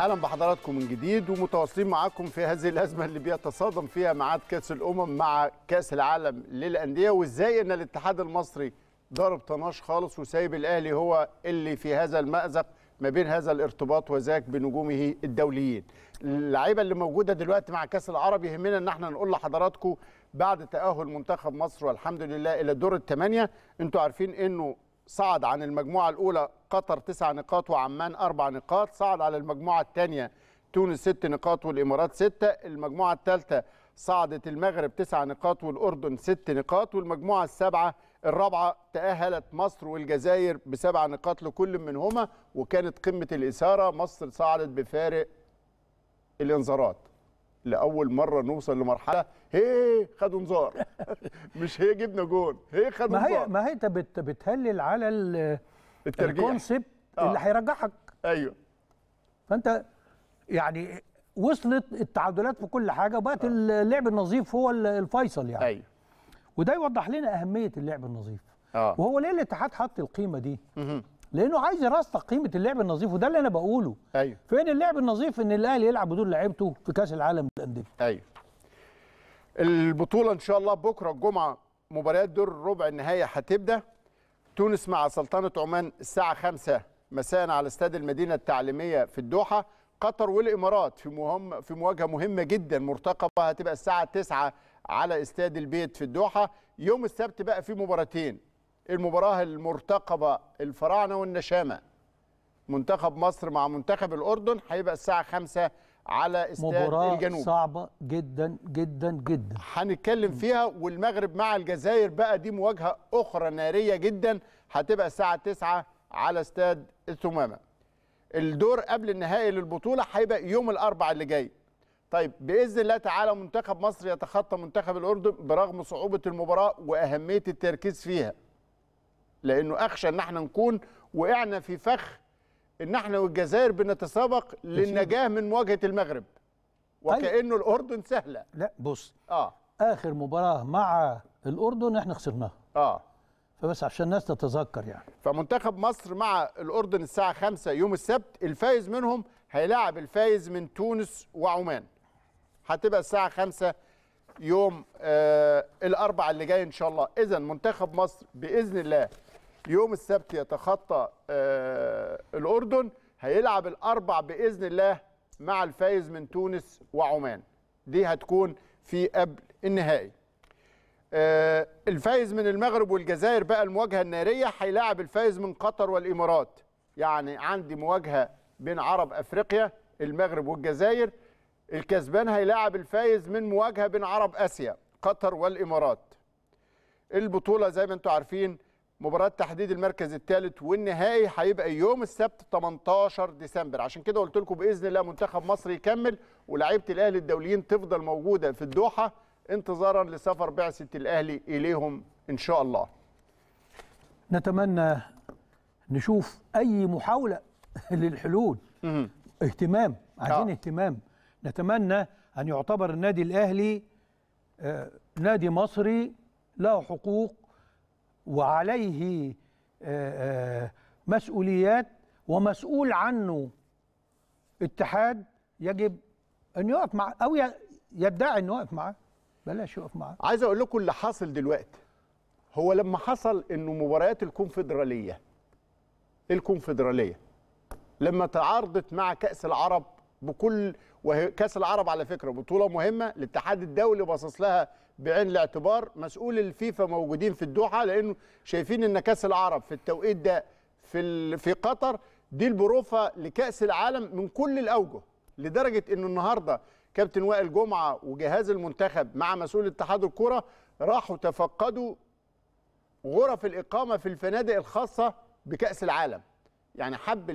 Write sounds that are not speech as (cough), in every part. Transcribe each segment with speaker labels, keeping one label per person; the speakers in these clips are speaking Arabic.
Speaker 1: اهلا بحضراتكم من جديد ومتواصلين معاكم في هذه الازمه اللي بيتصادم فيها ميعاد كاس الامم مع كاس العالم للانديه وازاي ان الاتحاد المصري ضرب طناش خالص وسايب الاهلي هو اللي في هذا المازق ما بين هذا الارتباط وذاك بنجومه الدوليين. اللعيبه اللي موجوده دلوقتي مع كاس العرب يهمنا ان احنا نقول لحضراتكم بعد تاهل منتخب مصر والحمد لله الى دور الثمانيه انتوا عارفين انه صعد عن المجموعة الأولى قطر تسع نقاط وعمان أربع نقاط صعد على المجموعة الثانية تونس ست نقاط والإمارات ستة المجموعة الثالثة صعدت المغرب تسع نقاط والأردن ست نقاط والمجموعة السابعه الرابعة تأهلت مصر والجزائر بسبع نقاط لكل منهما وكانت قمة الإثارة مصر صعدت بفارق الإنذارات لأول مرة نوصل لمرحلة هي خدوا انذار (laughs) مش هي جبنا جون هي خدوا ما هي
Speaker 2: ما هي انت بتهلل على الكونسبت آه. اللي هيرجحك ايوه فانت يعني وصلت التعادلات في كل حاجه وبقت آه. اللعب النظيف هو الفيصل يعني ايوه وده يوضح لنا اهميه اللعب النظيف آه. وهو ليه الاتحاد حط القيمه دي لانه عايز يرسخ قيمه اللعب النظيف وده اللي انا بقوله ايوه فين اللعب النظيف ان الاهلي يلعب بدون لعيبته في كاس العالم للانديه ايوه
Speaker 1: البطوله ان شاء الله بكره الجمعه مباريات دور الربع النهائي هتبدا تونس مع سلطنه عمان الساعه 5 مساء على استاد المدينه التعليميه في الدوحه قطر والامارات في مهم في مواجهه مهمه جدا مرتقبه هتبقى الساعه 9 على استاد البيت في الدوحه يوم السبت بقى في مباراتين المباراه المرتقبه الفراعنه والنشامه منتخب مصر مع منتخب الاردن هيبقى الساعه 5 على استاد مباراة الجنوب
Speaker 2: صعبة جدا جدا جدا
Speaker 1: هنتكلم فيها والمغرب مع الجزائر بقى دي مواجهة أخرى نارية جدا هتبقى الساعة 9 على استاد الثمامة الدور قبل النهائي للبطولة هيبقى يوم الأربعاء اللي جاي طيب بإذن الله تعالى منتخب مصر يتخطى منتخب الأردن برغم صعوبة المباراة وأهمية التركيز فيها لأنه أخشى أن احنا نكون وقعنا في فخ ان احنا والجزائر بنتسابق للنجاه
Speaker 2: من مواجهه المغرب طيب. وكانه الاردن سهله لا بص اه اخر مباراه مع الاردن احنا خسرناها اه فبس عشان الناس تتذكر يعني
Speaker 1: فمنتخب مصر مع الاردن الساعه 5 يوم السبت الفايز منهم هيلاعب الفايز من تونس وعمان هتبقى الساعه 5 يوم آه الاربعاء اللي جاي ان شاء الله اذا منتخب مصر باذن الله يوم السبت يتخطى آه، الاردن هيلعب الاربع باذن الله مع الفايز من تونس وعمان دي هتكون في قبل النهائي آه، الفايز من المغرب والجزائر بقى المواجهه الناريه هيلاعب الفايز من قطر والامارات يعني عندي مواجهه بين عرب افريقيا المغرب والجزائر الكسبان هيلاعب الفايز من مواجهه بين عرب اسيا قطر والامارات البطوله زي ما انتم عارفين مباراه تحديد المركز الثالث والنهائي هيبقى يوم السبت 18 ديسمبر عشان كده قلت لكم باذن الله منتخب مصر يكمل ولاعيبه الاهلي الدوليين تفضل موجوده في الدوحه انتظارا لسفر بعثه الاهلي اليهم ان شاء الله
Speaker 2: نتمنى نشوف اي محاوله (laughs) للحلول اهتمام آه. عايزين اهتمام نتمنى ان يعتبر النادي الاهلي آه، نادي مصري له حقوق وعليه آه، آه، مسؤوليات ومسؤول عنه اتحاد يجب ان يقف معه او يدعي انه واقف معاه بلاش يقف معاه
Speaker 1: عايز اقول لكم اللي حاصل دلوقتي هو لما حصل انه مباريات الكونفدراليه الكونفدراليه لما تعارضت مع كاس العرب بكل وكاس العرب على فكره بطوله مهمه الاتحاد الدولي باصص لها بعين الاعتبار مسؤول الفيفا موجودين في الدوحه لانه شايفين ان كاس العرب في التوقيت ده في في قطر دي البروفه لكاس العالم من كل الاوجه لدرجه انه النهارده كابتن وائل جمعه وجهاز المنتخب مع مسؤول اتحاد الكره راحوا تفقدوا غرف الاقامه في الفنادق الخاصه بكاس العالم يعني حب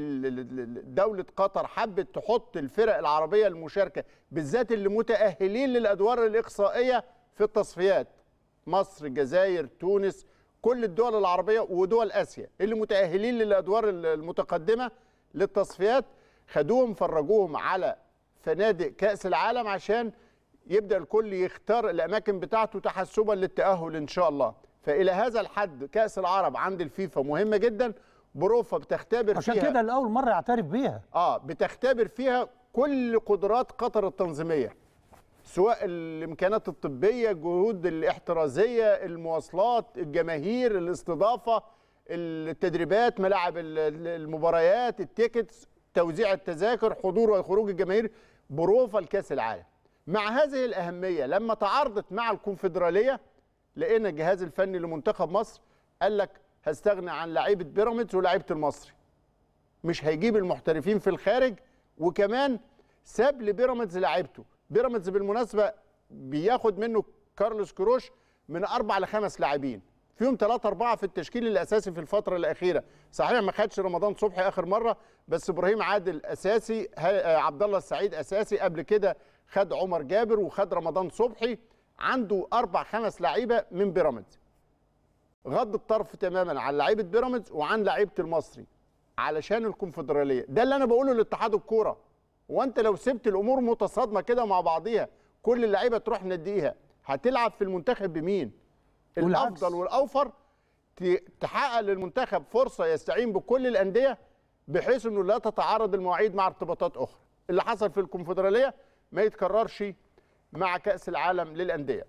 Speaker 1: دولة قطر حبت تحط الفرق العربية المشاركة بالذات اللي متأهلين للأدوار الإقصائية في التصفيات مصر الجزائر تونس كل الدول العربيه ودول اسيا اللي متاهلين للادوار المتقدمه للتصفيات خدوهم فرجوهم على فنادق كاس العالم عشان يبدا الكل يختار الاماكن بتاعته تحسبا للتاهل ان شاء الله فالى هذا الحد كاس العرب عند الفيفا مهمه جدا بروفا بتختبر عشان فيها عشان كده
Speaker 2: لاول مره يعترف بيها
Speaker 1: اه بتختبر فيها كل قدرات قطر التنظيميه سواء الامكانات الطبيه الجهود الاحترازيه المواصلات الجماهير الاستضافه التدريبات ملاعب المباريات التيكتس توزيع التذاكر حضور وخروج الجماهير بروفا لكاس العالم مع هذه الاهميه لما تعارضت مع الكونفدراليه لقينا الجهاز الفني لمنتخب مصر قال لك هستغنى عن لعيبه بيراميدز ولاعيبه المصري مش هيجيب المحترفين في الخارج وكمان ساب لبيراميدز لعيبته بيراميدز بالمناسبه بياخد منه كارلوس كروش من اربع لخمس لاعبين فيهم ثلاثة أربعة في التشكيل الأساسي في الفترة الأخيرة، صحيح ما خدش رمضان صبحي آخر مرة بس إبراهيم عادل أساسي، آه، عبد الله السعيد أساسي، قبل كده خد عمر جابر وخد رمضان صبحي، عنده أربع خمس لعيبة من بيراميدز. غض الطرف تماما عن لعيبة بيراميدز وعن لعيبة المصري علشان الكونفدرالية، ده اللي أنا بقوله لاتحاد الكورة، وانت لو سبت الامور متصادمه كده مع بعضيها كل اللعيبه تروح نديها هتلعب في المنتخب بمين الافضل والاوفر تحقق للمنتخب فرصه يستعين بكل الانديه بحيث انه لا تتعارض المواعيد مع ارتباطات اخرى اللي حصل في الكونفدراليه ما يتكررش مع كاس العالم للانديه